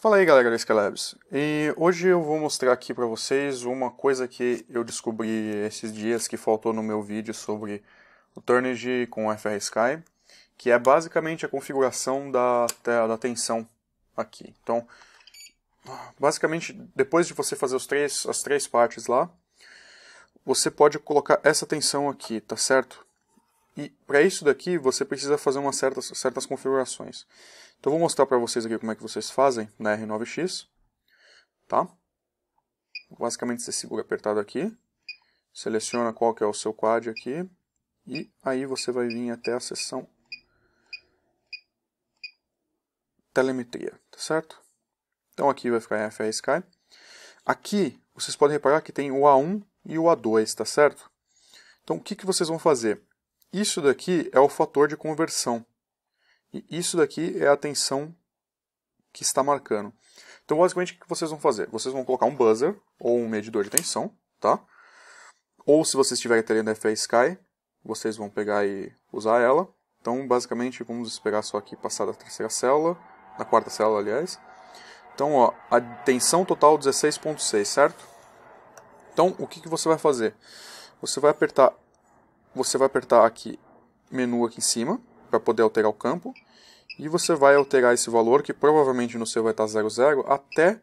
Fala aí galera do Skylabs, e hoje eu vou mostrar aqui para vocês uma coisa que eu descobri esses dias que faltou no meu vídeo sobre o Turnage com o FR Sky, que é basicamente a configuração da, da tensão aqui. Então, basicamente, depois de você fazer os três, as três partes lá, você pode colocar essa tensão aqui, tá certo? E para isso daqui, você precisa fazer umas certas, certas configurações. Então, eu vou mostrar para vocês aqui como é que vocês fazem na R9X. Tá? Basicamente, você segura apertado aqui, seleciona qual que é o seu quad aqui, e aí você vai vir até a seção telemetria, tá certo? Então aqui vai ficar FR Sky. Aqui vocês podem reparar que tem o A1 e o A2, tá certo? Então o que, que vocês vão fazer? Isso daqui é o fator de conversão. E isso daqui é a tensão que está marcando. Então, basicamente, o que vocês vão fazer? Vocês vão colocar um buzzer ou um medidor de tensão, tá? Ou se vocês tiverem tendo FA Sky, vocês vão pegar e usar ela. Então, basicamente, vamos pegar só aqui passar da terceira célula, da quarta célula, aliás. Então, ó, a tensão total 16.6, certo? Então, o que, que você vai fazer? Você vai apertar você vai apertar aqui menu aqui em cima para poder alterar o campo e você vai alterar esse valor que provavelmente no seu vai estar 00 até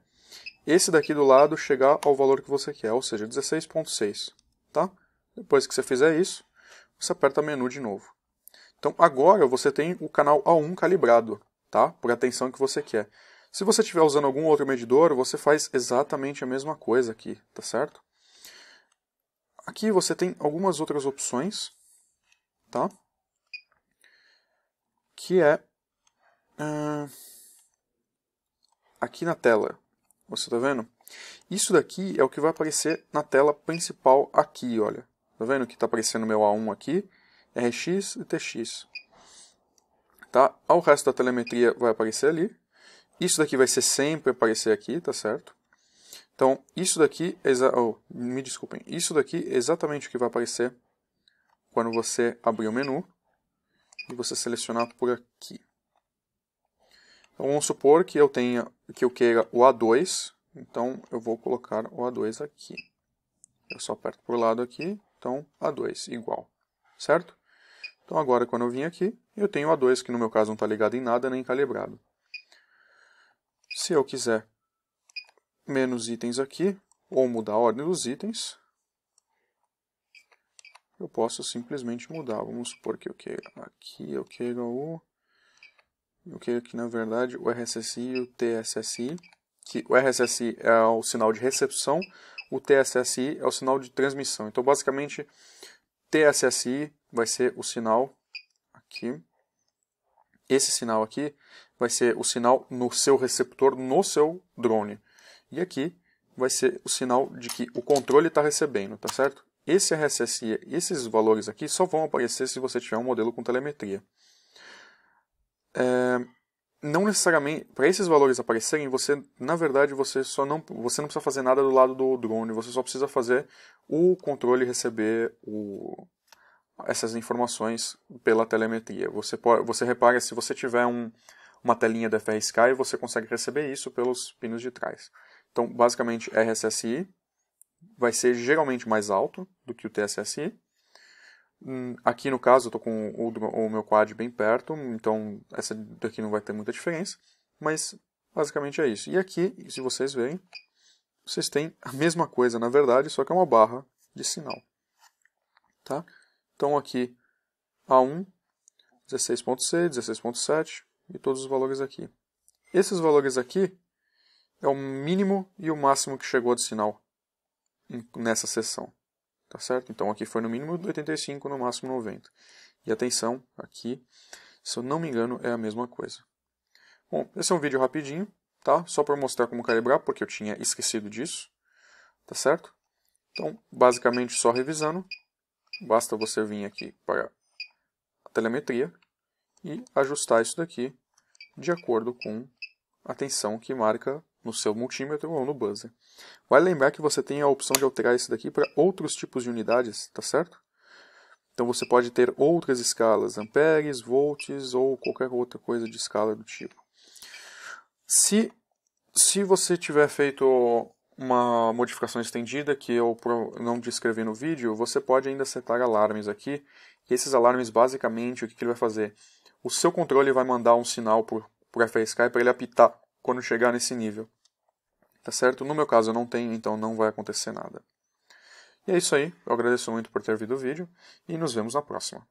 esse daqui do lado chegar ao valor que você quer, ou seja, 16.6, tá? Depois que você fizer isso, você aperta menu de novo. Então agora você tem o canal A1 calibrado, tá? Por atenção que você quer. Se você estiver usando algum outro medidor, você faz exatamente a mesma coisa aqui, tá certo? Aqui você tem algumas outras opções, tá? Que é uh, aqui na tela. Você tá vendo? Isso daqui é o que vai aparecer na tela principal aqui, olha. Tá vendo que tá aparecendo meu A1 aqui, RX e TX. Tá? O resto da telemetria vai aparecer ali. Isso daqui vai ser sempre aparecer aqui, tá certo? Então, isso daqui, oh, me desculpem, isso daqui é exatamente o que vai aparecer quando você abrir o menu e você selecionar por aqui. Então, vamos supor que eu tenha, que eu queira o A2, então eu vou colocar o A2 aqui. Eu só aperto por lado aqui, então A2 igual, certo? Então agora quando eu vim aqui, eu tenho o A2 que no meu caso não está ligado em nada nem calibrado. Se eu quiser menos itens aqui, ou mudar a ordem dos itens, eu posso simplesmente mudar. Vamos supor que eu queira aqui, eu queira o... Eu queira que, na verdade, o RSSI e o TSSI, que o RSSI é o sinal de recepção, o TSSI é o sinal de transmissão. Então, basicamente, TSSI vai ser o sinal aqui. Esse sinal aqui vai ser o sinal no seu receptor, no seu drone. E aqui vai ser o sinal de que o controle está recebendo, tá certo? Esse RSSI, esses valores aqui só vão aparecer se você tiver um modelo com telemetria. É, não necessariamente para esses valores aparecerem você na verdade você só não você não precisa fazer nada do lado do drone você só precisa fazer o controle receber o, essas informações pela telemetria você você repara se você tiver um, uma telinha da FR Sky você consegue receber isso pelos pinos de trás então, basicamente, RSSI vai ser geralmente mais alto do que o TSSI. Hum, aqui, no caso, eu estou com o, o, meu quad bem perto, então essa daqui não vai ter muita diferença, mas basicamente é isso. E aqui, se vocês verem, vocês têm a mesma coisa, na verdade, só que é uma barra de sinal. Tá? Então, aqui, A1, 16.6, 16.7 e todos os valores aqui. Esses valores aqui é o mínimo e o máximo que chegou de sinal nessa sessão. Tá certo? Então aqui foi no mínimo 85, no máximo 90. E atenção, aqui, se eu não me engano, é a mesma coisa. Bom, esse é um vídeo rapidinho, tá? Só para mostrar como calibrar, porque eu tinha esquecido disso. Tá certo? Então, basicamente só revisando, basta você vir aqui para a telemetria e ajustar isso daqui de acordo com a tensão que marca no seu multímetro ou no buzzer. Vai lembrar que você tem a opção de alterar isso daqui para outros tipos de unidades, tá certo? Então você pode ter outras escalas, amperes, volts ou qualquer outra coisa de escala do tipo. Se, se você tiver feito uma modificação estendida que eu não descrevi no vídeo, você pode ainda setar alarmes aqui. E esses alarmes, basicamente, o que, que ele vai fazer? O seu controle vai mandar um sinal para o FSK para ele apitar quando chegar nesse nível. Tá certo? No meu caso eu não tenho, então não vai acontecer nada. E é isso aí. Eu agradeço muito por ter visto o vídeo e nos vemos na próxima.